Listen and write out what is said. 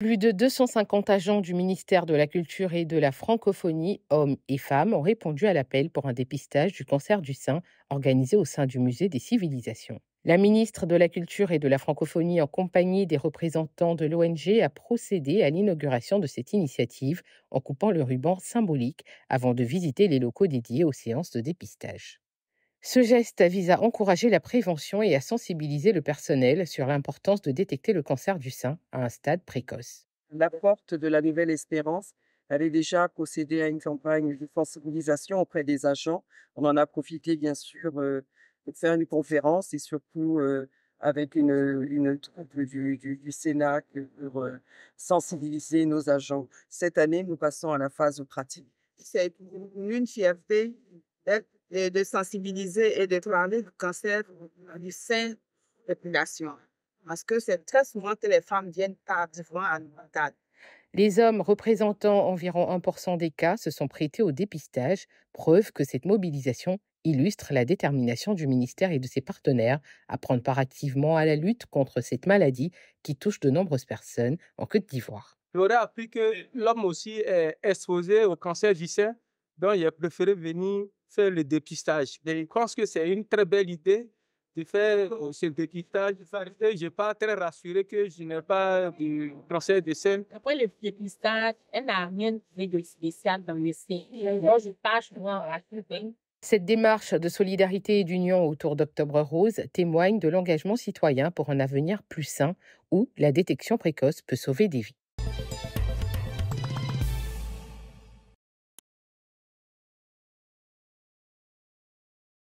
Plus de 250 agents du ministère de la Culture et de la Francophonie, hommes et femmes, ont répondu à l'appel pour un dépistage du cancer du sein organisé au sein du Musée des Civilisations. La ministre de la Culture et de la Francophonie, en compagnie des représentants de l'ONG, a procédé à l'inauguration de cette initiative en coupant le ruban symbolique avant de visiter les locaux dédiés aux séances de dépistage. Ce geste vise à encourager la prévention et à sensibiliser le personnel sur l'importance de détecter le cancer du sein à un stade précoce. La porte de la Nouvelle Espérance est déjà procédé à une campagne de sensibilisation auprès des agents. On en a profité, bien sûr, euh, pour faire une conférence et surtout euh, avec une, une troupe du, du, Sénat pour euh, sensibiliser nos agents. Cette année, nous passons à la phase pratique. C'est une fierté et de sensibiliser et de parler du cancer du sein de la population. Parce que c'est très souvent que les femmes viennent tardivement à l'hôpital. Les hommes représentant environ 1% des cas se sont prêtés au dépistage, preuve que cette mobilisation illustre la détermination du ministère et de ses partenaires à prendre part activement à la lutte contre cette maladie qui touche de nombreuses personnes en Côte d'Ivoire. J'aurais appris que l'homme aussi est exposé au cancer du sein, donc il a préféré venir faire le dépistage. je pense que c'est une très belle idée de faire euh, ce dépistage. Je n'ai pas très rassuré que je n'ai pas de cancer de sein. Après le dépistage, elle n'a rien de spécial dans le sein. Moi, je tâche suis pas rassuré. Cette démarche de solidarité et d'union autour d'Octobre Rose témoigne de l'engagement citoyen pour un avenir plus sain où la détection précoce peut sauver des vies.